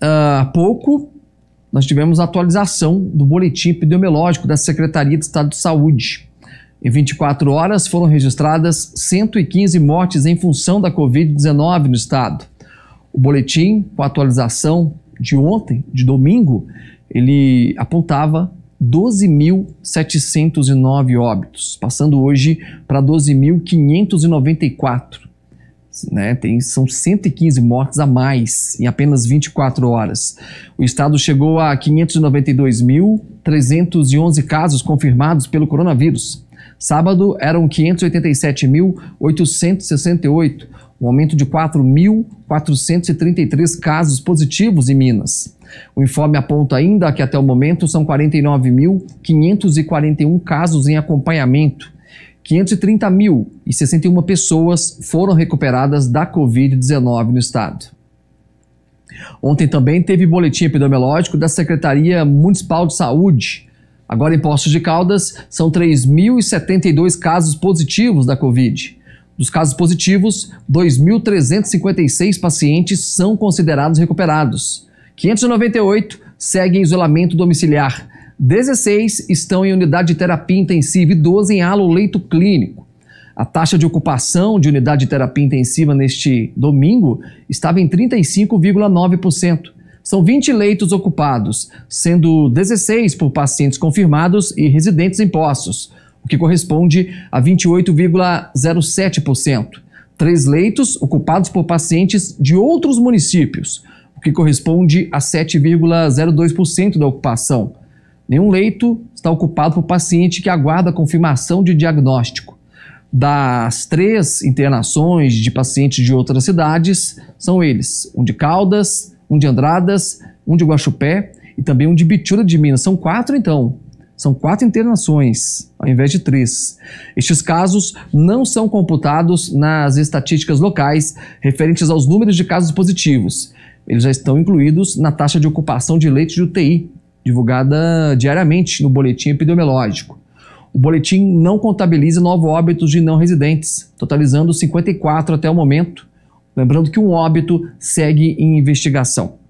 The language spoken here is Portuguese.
há pouco nós tivemos a atualização do boletim epidemiológico da Secretaria de Estado de Saúde. Em 24 horas foram registradas 115 mortes em função da Covid-19 no estado. O boletim, com a atualização de ontem, de domingo, ele apontava 12.709 óbitos, passando hoje para 12.594. Né? Tem, são 115 mortes a mais em apenas 24 horas. O estado chegou a 592.311 casos confirmados pelo coronavírus. Sábado eram 587.868, um aumento de 4.433 casos positivos em Minas. O informe aponta ainda que até o momento são 49.541 casos em acompanhamento 530.061 pessoas foram recuperadas da Covid-19 no estado. Ontem também teve boletim epidemiológico da Secretaria Municipal de Saúde. Agora em Poços de Caldas, são 3.072 casos positivos da Covid. Dos casos positivos, 2.356 pacientes são considerados recuperados. 598 seguem isolamento domiciliar 16 estão em unidade de terapia intensiva e 12 em alo leito clínico. A taxa de ocupação de unidade de terapia intensiva neste domingo estava em 35,9%. São 20 leitos ocupados, sendo 16 por pacientes confirmados e residentes em postos, o que corresponde a 28,07%. Três leitos ocupados por pacientes de outros municípios, o que corresponde a 7,02% da ocupação. Nenhum leito está ocupado por paciente que aguarda a confirmação de diagnóstico. Das três internações de pacientes de outras cidades, são eles: um de Caldas, um de Andradas, um de Guaxupé e também um de Bitura de Minas. São quatro, então. São quatro internações, ao invés de três. Estes casos não são computados nas estatísticas locais referentes aos números de casos positivos. Eles já estão incluídos na taxa de ocupação de leitos de UTI divulgada diariamente no boletim epidemiológico. O boletim não contabiliza novos óbitos de não residentes, totalizando 54 até o momento, lembrando que um óbito segue em investigação.